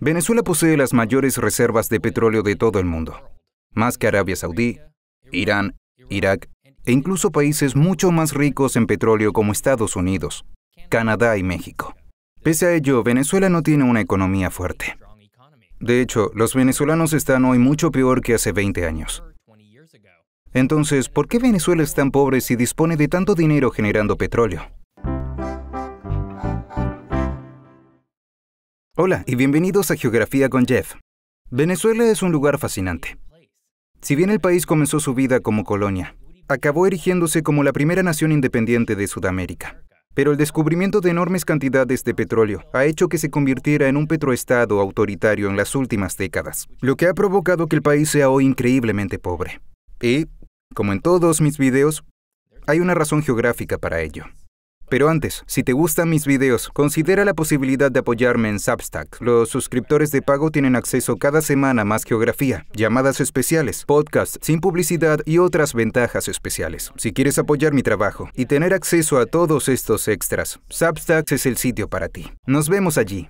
Venezuela posee las mayores reservas de petróleo de todo el mundo, más que Arabia Saudí, Irán, Irak e incluso países mucho más ricos en petróleo como Estados Unidos, Canadá y México. Pese a ello, Venezuela no tiene una economía fuerte. De hecho, los venezolanos están hoy mucho peor que hace 20 años. Entonces, ¿por qué Venezuela es tan pobre si dispone de tanto dinero generando petróleo? Hola y bienvenidos a Geografía con Jeff. Venezuela es un lugar fascinante. Si bien el país comenzó su vida como colonia, acabó erigiéndose como la primera nación independiente de Sudamérica. Pero el descubrimiento de enormes cantidades de petróleo ha hecho que se convirtiera en un petroestado autoritario en las últimas décadas, lo que ha provocado que el país sea hoy increíblemente pobre. Y, como en todos mis videos, hay una razón geográfica para ello. Pero antes, si te gustan mis videos, considera la posibilidad de apoyarme en Substack. Los suscriptores de pago tienen acceso cada semana a más geografía, llamadas especiales, podcasts sin publicidad y otras ventajas especiales. Si quieres apoyar mi trabajo y tener acceso a todos estos extras, Substack es el sitio para ti. Nos vemos allí.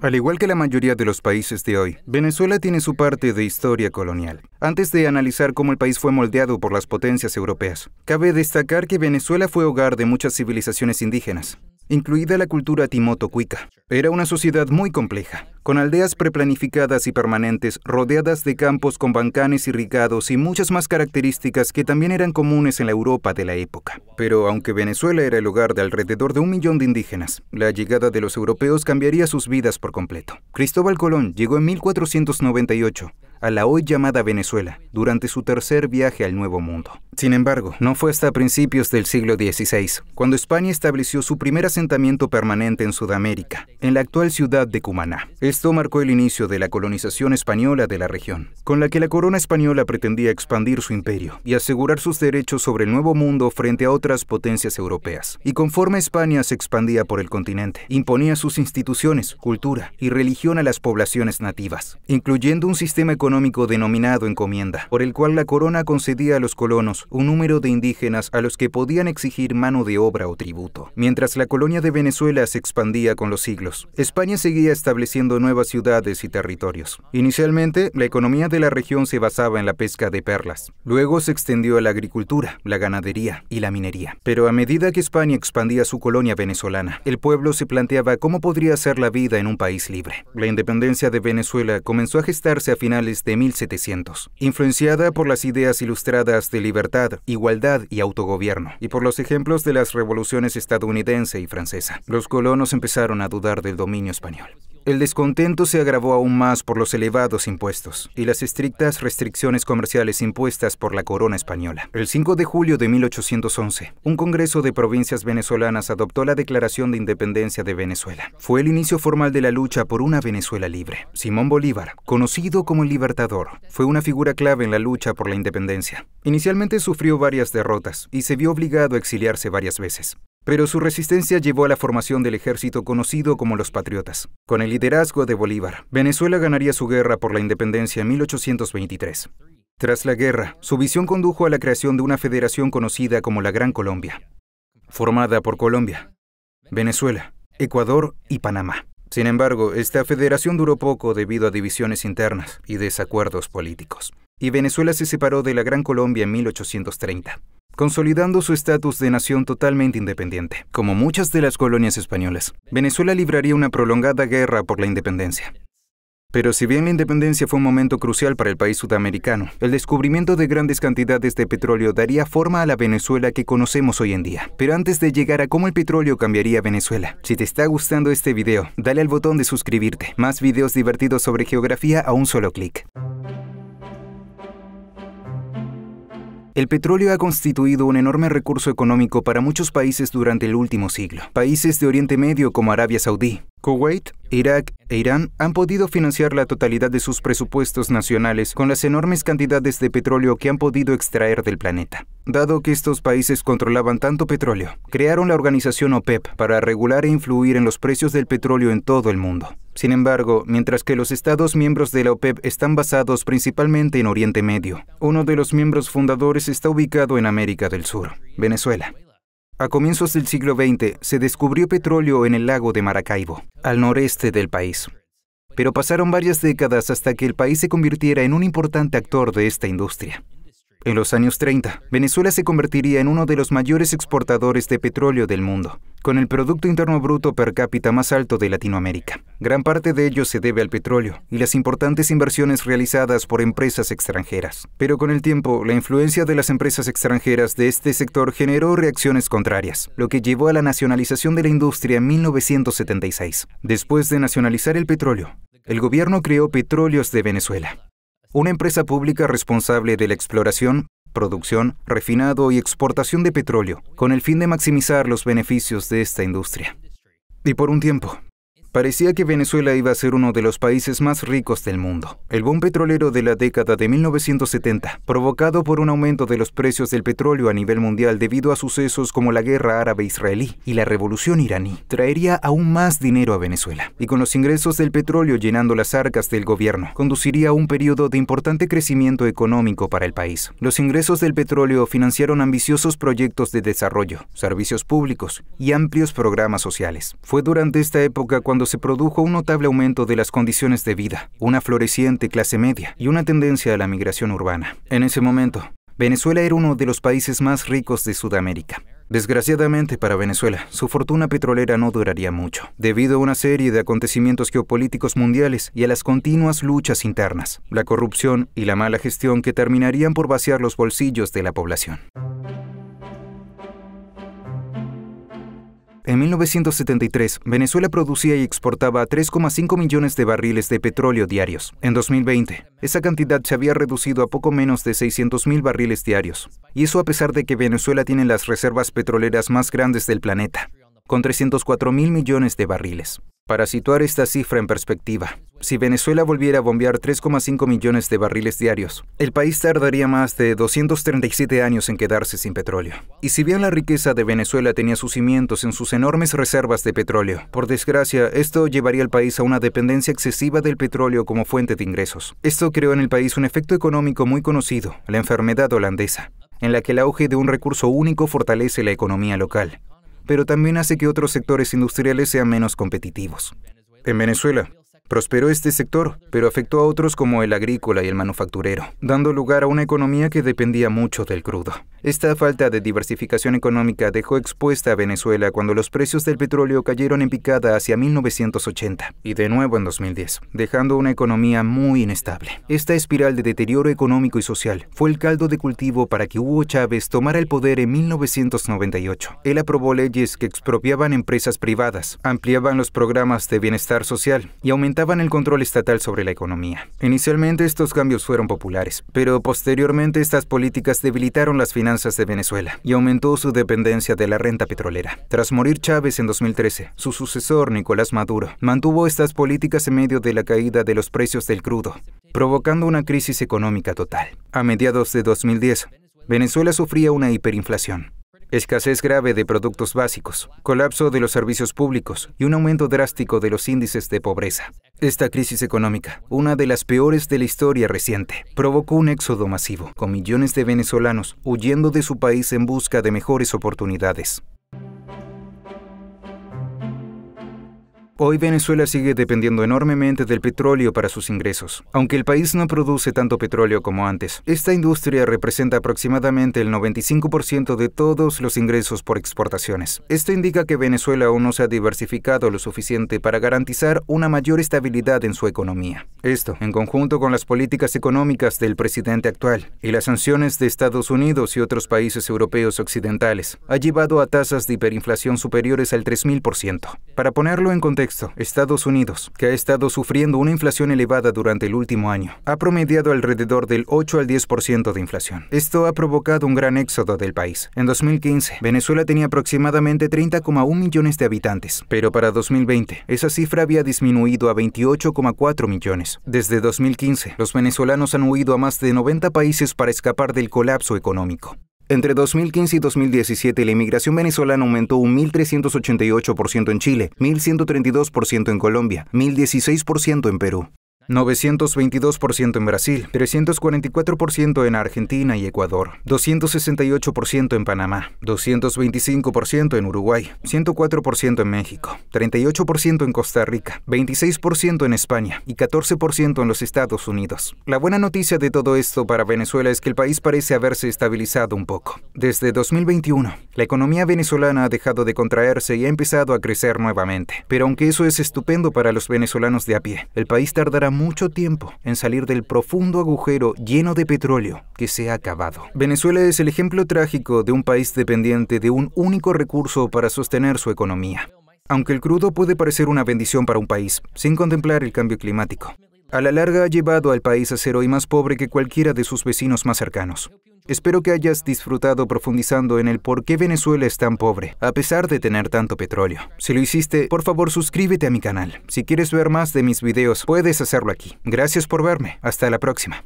Al igual que la mayoría de los países de hoy, Venezuela tiene su parte de historia colonial. Antes de analizar cómo el país fue moldeado por las potencias europeas, cabe destacar que Venezuela fue hogar de muchas civilizaciones indígenas incluida la cultura timoto-cuica. Era una sociedad muy compleja, con aldeas preplanificadas y permanentes, rodeadas de campos con bancanes irrigados y muchas más características que también eran comunes en la Europa de la época. Pero aunque Venezuela era el hogar de alrededor de un millón de indígenas, la llegada de los europeos cambiaría sus vidas por completo. Cristóbal Colón llegó en 1498 a la hoy llamada Venezuela durante su tercer viaje al Nuevo Mundo. Sin embargo, no fue hasta principios del siglo XVI, cuando España estableció su primer asentamiento permanente en Sudamérica, en la actual ciudad de Cumaná. Esto marcó el inicio de la colonización española de la región, con la que la corona española pretendía expandir su imperio y asegurar sus derechos sobre el Nuevo Mundo frente a otras potencias europeas. Y conforme España se expandía por el continente, imponía sus instituciones, cultura y religión a las poblaciones nativas, incluyendo un sistema económico económico denominado encomienda, por el cual la corona concedía a los colonos un número de indígenas a los que podían exigir mano de obra o tributo. Mientras la colonia de Venezuela se expandía con los siglos, España seguía estableciendo nuevas ciudades y territorios. Inicialmente, la economía de la región se basaba en la pesca de perlas. Luego se extendió a la agricultura, la ganadería y la minería. Pero a medida que España expandía su colonia venezolana, el pueblo se planteaba cómo podría ser la vida en un país libre. La independencia de Venezuela comenzó a gestarse a finales de 1700, influenciada por las ideas ilustradas de libertad, igualdad y autogobierno, y por los ejemplos de las revoluciones estadounidense y francesa. Los colonos empezaron a dudar del dominio español. El descontento se agravó aún más por los elevados impuestos y las estrictas restricciones comerciales impuestas por la corona española. El 5 de julio de 1811, un congreso de provincias venezolanas adoptó la Declaración de Independencia de Venezuela. Fue el inicio formal de la lucha por una Venezuela libre. Simón Bolívar, conocido como el Libertador, fue una figura clave en la lucha por la independencia. Inicialmente sufrió varias derrotas y se vio obligado a exiliarse varias veces pero su resistencia llevó a la formación del ejército conocido como los Patriotas. Con el liderazgo de Bolívar, Venezuela ganaría su guerra por la independencia en 1823. Tras la guerra, su visión condujo a la creación de una federación conocida como la Gran Colombia, formada por Colombia, Venezuela, Ecuador y Panamá. Sin embargo, esta federación duró poco debido a divisiones internas y desacuerdos políticos, y Venezuela se separó de la Gran Colombia en 1830 consolidando su estatus de nación totalmente independiente, como muchas de las colonias españolas. Venezuela libraría una prolongada guerra por la independencia. Pero si bien la independencia fue un momento crucial para el país sudamericano, el descubrimiento de grandes cantidades de petróleo daría forma a la Venezuela que conocemos hoy en día. Pero antes de llegar a cómo el petróleo cambiaría Venezuela, si te está gustando este video, dale al botón de suscribirte. Más videos divertidos sobre geografía a un solo clic. El petróleo ha constituido un enorme recurso económico para muchos países durante el último siglo. Países de Oriente Medio como Arabia Saudí, Kuwait, Irak e Irán han podido financiar la totalidad de sus presupuestos nacionales con las enormes cantidades de petróleo que han podido extraer del planeta. Dado que estos países controlaban tanto petróleo, crearon la organización OPEP para regular e influir en los precios del petróleo en todo el mundo. Sin embargo, mientras que los Estados miembros de la OPEP están basados principalmente en Oriente Medio, uno de los miembros fundadores está ubicado en América del Sur, Venezuela. A comienzos del siglo XX se descubrió petróleo en el lago de Maracaibo, al noreste del país. Pero pasaron varias décadas hasta que el país se convirtiera en un importante actor de esta industria. En los años 30, Venezuela se convertiría en uno de los mayores exportadores de petróleo del mundo, con el Producto Interno Bruto per cápita más alto de Latinoamérica. Gran parte de ello se debe al petróleo y las importantes inversiones realizadas por empresas extranjeras. Pero con el tiempo, la influencia de las empresas extranjeras de este sector generó reacciones contrarias, lo que llevó a la nacionalización de la industria en 1976. Después de nacionalizar el petróleo, el gobierno creó Petróleos de Venezuela, una empresa pública responsable de la exploración, producción, refinado y exportación de petróleo, con el fin de maximizar los beneficios de esta industria. Y por un tiempo, Parecía que Venezuela iba a ser uno de los países más ricos del mundo. El boom petrolero de la década de 1970, provocado por un aumento de los precios del petróleo a nivel mundial debido a sucesos como la guerra árabe-israelí y la revolución iraní, traería aún más dinero a Venezuela. Y con los ingresos del petróleo llenando las arcas del gobierno, conduciría a un periodo de importante crecimiento económico para el país. Los ingresos del petróleo financiaron ambiciosos proyectos de desarrollo, servicios públicos y amplios programas sociales. Fue durante esta época cuando se produjo un notable aumento de las condiciones de vida, una floreciente clase media y una tendencia a la migración urbana. En ese momento, Venezuela era uno de los países más ricos de Sudamérica. Desgraciadamente para Venezuela, su fortuna petrolera no duraría mucho, debido a una serie de acontecimientos geopolíticos mundiales y a las continuas luchas internas, la corrupción y la mala gestión que terminarían por vaciar los bolsillos de la población. En 1973, Venezuela producía y exportaba 3,5 millones de barriles de petróleo diarios. En 2020, esa cantidad se había reducido a poco menos de 600 mil barriles diarios. Y eso a pesar de que Venezuela tiene las reservas petroleras más grandes del planeta con 304 mil millones de barriles. Para situar esta cifra en perspectiva, si Venezuela volviera a bombear 3,5 millones de barriles diarios, el país tardaría más de 237 años en quedarse sin petróleo. Y si bien la riqueza de Venezuela tenía sus cimientos en sus enormes reservas de petróleo, por desgracia, esto llevaría al país a una dependencia excesiva del petróleo como fuente de ingresos. Esto creó en el país un efecto económico muy conocido, la enfermedad holandesa en la que el auge de un recurso único fortalece la economía local, pero también hace que otros sectores industriales sean menos competitivos. En Venezuela, Prosperó este sector, pero afectó a otros como el agrícola y el manufacturero, dando lugar a una economía que dependía mucho del crudo. Esta falta de diversificación económica dejó expuesta a Venezuela cuando los precios del petróleo cayeron en picada hacia 1980 y de nuevo en 2010, dejando una economía muy inestable. Esta espiral de deterioro económico y social fue el caldo de cultivo para que Hugo Chávez tomara el poder en 1998. Él aprobó leyes que expropiaban empresas privadas, ampliaban los programas de bienestar social y aumentaban el control estatal sobre la economía. Inicialmente estos cambios fueron populares, pero posteriormente estas políticas debilitaron las finanzas de Venezuela y aumentó su dependencia de la renta petrolera. Tras morir Chávez en 2013, su sucesor Nicolás Maduro mantuvo estas políticas en medio de la caída de los precios del crudo, provocando una crisis económica total. A mediados de 2010, Venezuela sufría una hiperinflación, escasez grave de productos básicos, colapso de los servicios públicos y un aumento drástico de los índices de pobreza. Esta crisis económica, una de las peores de la historia reciente, provocó un éxodo masivo, con millones de venezolanos huyendo de su país en busca de mejores oportunidades. Hoy Venezuela sigue dependiendo enormemente del petróleo para sus ingresos, aunque el país no produce tanto petróleo como antes. Esta industria representa aproximadamente el 95% de todos los ingresos por exportaciones. Esto indica que Venezuela aún no se ha diversificado lo suficiente para garantizar una mayor estabilidad en su economía. Esto, en conjunto con las políticas económicas del presidente actual y las sanciones de Estados Unidos y otros países europeos occidentales, ha llevado a tasas de hiperinflación superiores al 3.000%. Para ponerlo en contexto, Estados Unidos, que ha estado sufriendo una inflación elevada durante el último año, ha promediado alrededor del 8 al 10% de inflación. Esto ha provocado un gran éxodo del país. En 2015, Venezuela tenía aproximadamente 30,1 millones de habitantes, pero para 2020 esa cifra había disminuido a 28,4 millones. Desde 2015, los venezolanos han huido a más de 90 países para escapar del colapso económico. Entre 2015 y 2017, la inmigración venezolana aumentó un 1.388% en Chile, 1.132% en Colombia, 1.016% en Perú. 922% en Brasil, 344% en Argentina y Ecuador, 268% en Panamá, 225% en Uruguay, 104% en México, 38% en Costa Rica, 26% en España y 14% en los Estados Unidos. La buena noticia de todo esto para Venezuela es que el país parece haberse estabilizado un poco. Desde 2021, la economía venezolana ha dejado de contraerse y ha empezado a crecer nuevamente. Pero aunque eso es estupendo para los venezolanos de a pie, el país tardará mucho tiempo en salir del profundo agujero lleno de petróleo que se ha acabado. Venezuela es el ejemplo trágico de un país dependiente de un único recurso para sostener su economía. Aunque el crudo puede parecer una bendición para un país, sin contemplar el cambio climático, a la larga ha llevado al país a ser hoy más pobre que cualquiera de sus vecinos más cercanos. Espero que hayas disfrutado profundizando en el por qué Venezuela es tan pobre, a pesar de tener tanto petróleo. Si lo hiciste, por favor suscríbete a mi canal. Si quieres ver más de mis videos, puedes hacerlo aquí. Gracias por verme. Hasta la próxima.